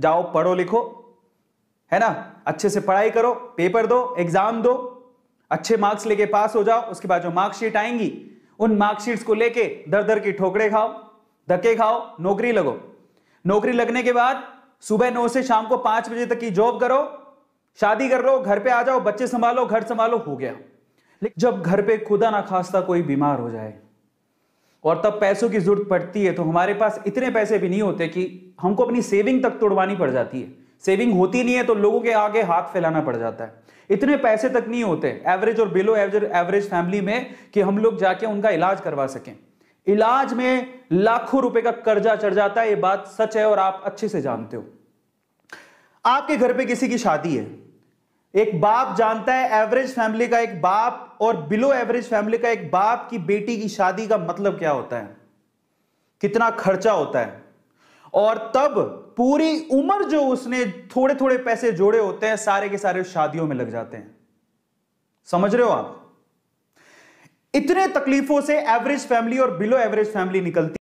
जाओ पढ़ो लिखो है ना अच्छे से पढ़ाई करो पेपर दो एग्जाम दो अच्छे मार्क्स लेके पास हो जाओ उसके बाद जो मार्कशीट आएंगी उन मार्कशीट्स को लेके दर दर की ठोकरे खाओ धक्के खाओ नौकरी लगो नौकरी लगने के बाद सुबह नौ से शाम को पांच बजे तक की जॉब करो शादी कर लो घर पे आ जाओ बच्चे संभालो घर संभालो हो गया जब घर पे खुदा ना खास्ता कोई बीमार हो जाए और तब पैसों की ज़रूरत पड़ती है तो हमारे पास इतने पैसे भी नहीं होते कि हमको अपनी सेविंग तक तोड़वानी पड़ जाती है सेविंग होती नहीं है तो लोगों के आगे हाथ फैलाना पड़ जाता है इतने पैसे तक नहीं होते एवरेज और बिलो एवरेज एवरेज फैमिली में कि हम लोग जाके उनका इलाज करवा सकें इलाज में लाखों रुपए का कर्जा चढ़ जाता है ये बात सच है और आप अच्छे से जानते हो आपके घर पे किसी की शादी है एक बाप जानता है एवरेज फैमिली का एक बाप और बिलो एवरेज फैमिली का एक बाप की बेटी की शादी का मतलब क्या होता है कितना खर्चा होता है और तब पूरी उम्र जो उसने थोड़े थोड़े पैसे जोड़े होते हैं सारे के सारे शादियों में लग जाते हैं समझ रहे हो आप इतने तकलीफों से एवरेज फैमिली और बिलो एवरेज फैमिली निकलती